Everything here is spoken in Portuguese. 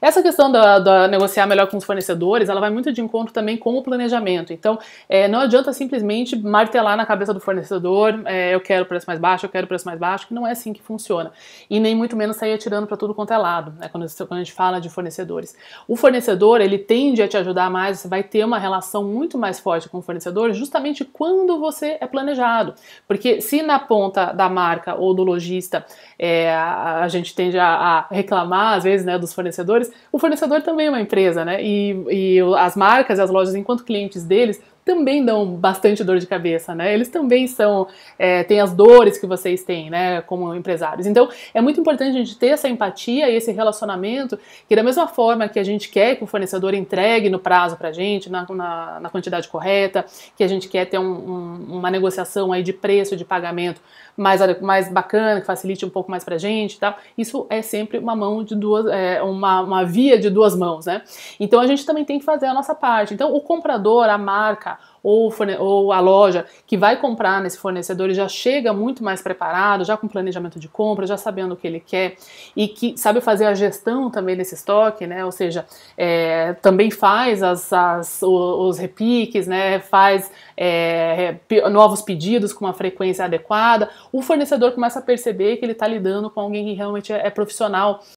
Essa questão da, da, negociar melhor com os fornecedores, ela vai muito de encontro também com o planejamento. Então, é, não adianta simplesmente martelar na cabeça do fornecedor, é, eu quero preço mais baixo, eu quero preço mais baixo, que não é assim que funciona. E nem muito menos sair atirando para tudo quanto é lado, né, quando, quando a gente fala de fornecedores. O fornecedor, ele tende a te ajudar mais, você vai ter uma relação muito mais forte com o fornecedor, justamente quando você é planejado. Porque se na ponta da marca ou do lojista é, a, a, gente tende a, a reclamar, às vezes, né, dos fornecedores, o fornecedor também é uma empresa, né? E, e as marcas e as lojas, enquanto clientes deles, também dão bastante dor de cabeça, né? Eles também são, é, têm as dores que vocês têm, né, como empresários. Então, é muito importante a gente ter essa empatia e esse relacionamento, que da mesma forma que a gente quer que o fornecedor entregue no prazo pra gente, na, na, na quantidade correta, que a gente quer ter um, um, uma negociação aí de preço, de pagamento mais, mais bacana, que facilite um pouco mais pra gente tá? isso é sempre uma mão de duas, é, uma, uma via de duas mãos, né? Então, a gente também tem que fazer a nossa parte. Então, o comprador, a marca, ou, ou a loja que vai comprar nesse fornecedor já chega muito mais preparado, já com planejamento de compra, já sabendo o que ele quer e que sabe fazer a gestão também desse estoque, né? Ou seja, é, também faz as, as, os repiques, né? Faz é, novos pedidos com uma frequência adequada. O fornecedor começa a perceber que ele está lidando com alguém que realmente é, é profissional